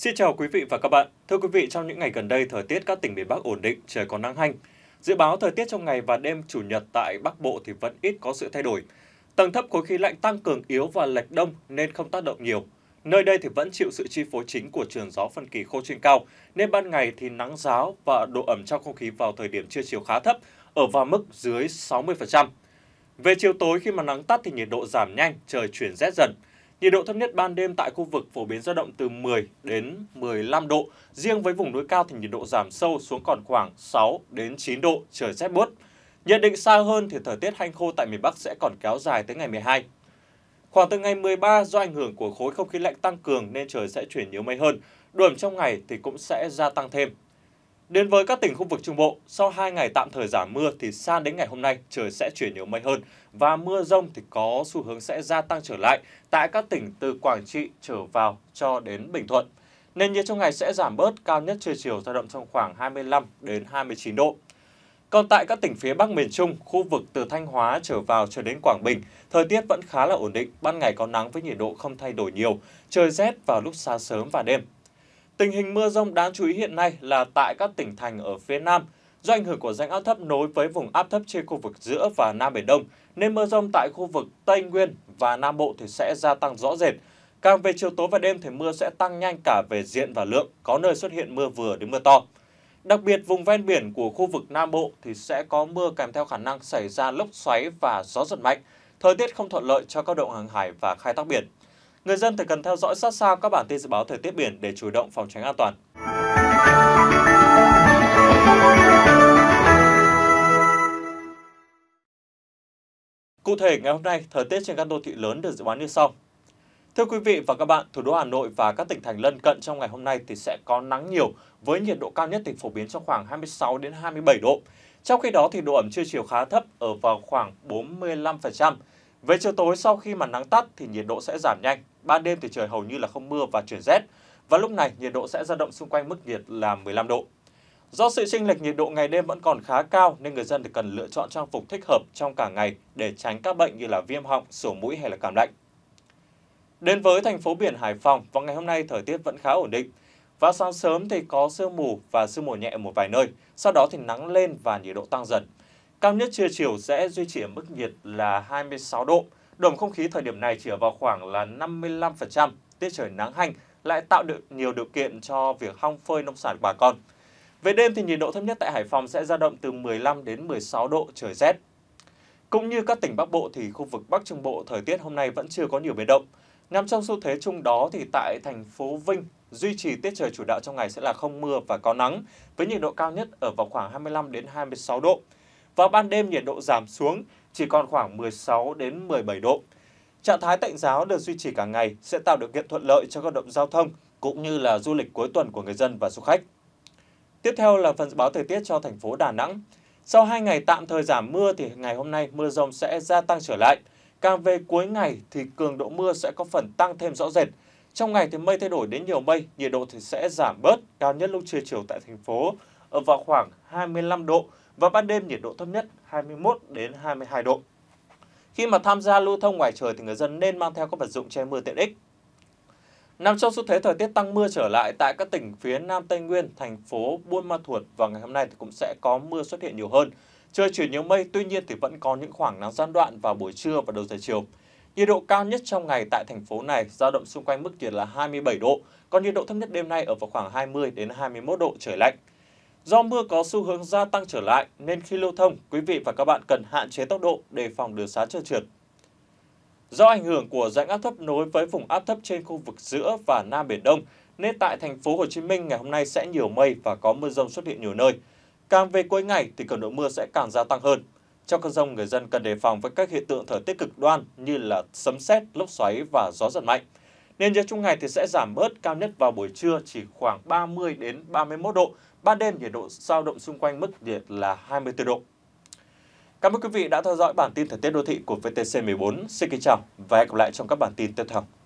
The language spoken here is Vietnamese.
Xin chào quý vị và các bạn. Thưa quý vị, trong những ngày gần đây, thời tiết các tỉnh miền Bắc ổn định, trời còn nắng hanh. Dự báo thời tiết trong ngày và đêm chủ nhật tại Bắc Bộ thì vẫn ít có sự thay đổi. Tầng thấp khối khí lạnh tăng cường yếu và lệch đông nên không tác động nhiều. Nơi đây thì vẫn chịu sự chi phối chính của trường gió phân kỳ khô trên cao, nên ban ngày thì nắng giáo và độ ẩm trong không khí vào thời điểm trưa chiều khá thấp, ở vào mức dưới 60%. Về chiều tối khi mà nắng tắt thì nhiệt độ giảm nhanh, trời chuyển rét dần. Nhiệt độ thấp nhất ban đêm tại khu vực phổ biến dao động từ 10 đến 15 độ, riêng với vùng núi cao thì nhiệt độ giảm sâu xuống còn khoảng 6 đến 9 độ, trời rét bút. Nhận định xa hơn thì thời tiết hanh khô tại miền Bắc sẽ còn kéo dài tới ngày 12. Khoảng từ ngày 13 do ảnh hưởng của khối không khí lạnh tăng cường nên trời sẽ chuyển nhiều mây hơn, độ ẩm trong ngày thì cũng sẽ gia tăng thêm. Đến với các tỉnh khu vực Trung Bộ, sau 2 ngày tạm thời giảm mưa thì sang đến ngày hôm nay trời sẽ chuyển nhiều mây hơn và mưa rông thì có xu hướng sẽ gia tăng trở lại tại các tỉnh từ Quảng Trị trở vào cho đến Bình Thuận. Nền nhiệt trong ngày sẽ giảm bớt cao nhất trưa chiều dao động trong khoảng 25 đến 29 độ. Còn tại các tỉnh phía Bắc miền Trung, khu vực từ Thanh Hóa trở vào cho đến Quảng Bình, thời tiết vẫn khá là ổn định, ban ngày có nắng với nhiệt độ không thay đổi nhiều, trời rét vào lúc sáng sớm và đêm, Tình hình mưa rông đáng chú ý hiện nay là tại các tỉnh thành ở phía Nam. Do ảnh hưởng của rãnh áp thấp nối với vùng áp thấp trên khu vực giữa và Nam Biển Đông, nên mưa rông tại khu vực Tây Nguyên và Nam Bộ thì sẽ gia tăng rõ rệt. Càng về chiều tối và đêm thì mưa sẽ tăng nhanh cả về diện và lượng, có nơi xuất hiện mưa vừa đến mưa to. Đặc biệt vùng ven biển của khu vực Nam Bộ thì sẽ có mưa kèm theo khả năng xảy ra lốc xoáy và gió giật mạnh. Thời tiết không thuận lợi cho các động hàng hải và khai thác biển. Người dân thì cần theo dõi sát sao các bản tin dự báo thời tiết biển để chủ động phòng tránh an toàn. Cụ thể, ngày hôm nay, thời tiết trên các đô thị lớn được dự báo như sau. Thưa quý vị và các bạn, thủ đô Hà Nội và các tỉnh thành lân cận trong ngày hôm nay thì sẽ có nắng nhiều, với nhiệt độ cao nhất thì phổ biến trong khoảng 26 đến 27 độ. Trong khi đó thì độ ẩm trưa chiều khá thấp ở vào khoảng 45%. Về chiều tối sau khi mà nắng tắt thì nhiệt độ sẽ giảm nhanh, ban đêm thì trời hầu như là không mưa và chuyển rét. Và lúc này nhiệt độ sẽ dao động xung quanh mức nhiệt là 15 độ. Do sự chênh lệch nhiệt độ ngày đêm vẫn còn khá cao nên người dân thì cần lựa chọn trang phục thích hợp trong cả ngày để tránh các bệnh như là viêm họng, sổ mũi hay là cảm lạnh. Đến với thành phố biển Hải Phòng, vào ngày hôm nay thời tiết vẫn khá ổn định. Vào sáng sớm thì có sương mù và sương mù nhẹ một vài nơi, sau đó thì nắng lên và nhiệt độ tăng dần. Cao nhất trưa chiều sẽ duy trì ở mức nhiệt là 26 độ. Đồng không khí thời điểm này chỉ ở vào khoảng là 55%, tiết trời nắng hanh lại tạo được nhiều điều kiện cho việc hong phơi nông sản của bà con. Về đêm thì nhiệt độ thấp nhất tại Hải Phòng sẽ dao động từ 15 đến 16 độ trời rét. Cũng như các tỉnh Bắc Bộ thì khu vực Bắc Trung Bộ thời tiết hôm nay vẫn chưa có nhiều biến động. Nằm trong xu thế chung đó thì tại thành phố Vinh duy trì tiết trời chủ đạo trong ngày sẽ là không mưa và có nắng với nhiệt độ cao nhất ở vào khoảng 25 đến 26 độ. Vào ban đêm nhiệt độ giảm xuống chỉ còn khoảng 16 đến 17 độ. Trạng thái tạnh giáo được duy trì cả ngày sẽ tạo điều kiện thuận lợi cho hoạt động giao thông cũng như là du lịch cuối tuần của người dân và du khách. Tiếp theo là phần dự báo thời tiết cho thành phố Đà Nẵng. Sau 2 ngày tạm thời giảm mưa thì ngày hôm nay mưa rông sẽ gia tăng trở lại. Càng về cuối ngày thì cường độ mưa sẽ có phần tăng thêm rõ rệt. Trong ngày thì mây thay đổi đến nhiều mây, nhiệt độ thì sẽ giảm bớt, cao nhất lúc trưa chiều tại thành phố ở vào khoảng 25 độ, và ban đêm nhiệt độ thấp nhất 21 đến 22 độ. Khi mà tham gia lưu thông ngoài trời thì người dân nên mang theo các vật dụng che mưa tiện ích. Nằm trong xu thế thời tiết tăng mưa trở lại tại các tỉnh phía Nam Tây Nguyên, thành phố Buôn Ma Thuột vào ngày hôm nay thì cũng sẽ có mưa xuất hiện nhiều hơn. Trời chuyển nhiều mây, tuy nhiên thì vẫn có những khoảng nắng gián đoạn vào buổi trưa và đầu giờ chiều. Nhiệt độ cao nhất trong ngày tại thành phố này dao động xung quanh mức nhiệt là 27 độ, còn nhiệt độ thấp nhất đêm nay ở vào khoảng 20 đến 21 độ trời lạnh. Do mưa có xu hướng gia tăng trở lại nên khi lưu thông, quý vị và các bạn cần hạn chế tốc độ để phòng đường xá trơn trượt. Do ảnh hưởng của rãnh áp thấp nối với vùng áp thấp trên khu vực giữa và Nam Biển Đông, nên tại thành phố Hồ Chí Minh ngày hôm nay sẽ nhiều mây và có mưa rông xuất hiện nhiều nơi. Càng về cuối ngày thì cường độ mưa sẽ càng gia tăng hơn. Trong cơn rông, người dân cần đề phòng với các hiện tượng thời tiết cực đoan như là sấm sét, lốc xoáy và gió giật mạnh nên nhiệt trung ngày thì sẽ giảm bớt cao nhất vào buổi trưa chỉ khoảng 30 đến 31 độ, ban đêm nhiệt độ dao động xung quanh mức nhiệt là 24 độ. Cảm ơn quý vị đã theo dõi bản tin thời tiết đô thị của VTC14. Xin kính chào và hẹn gặp lại trong các bản tin tiếp theo.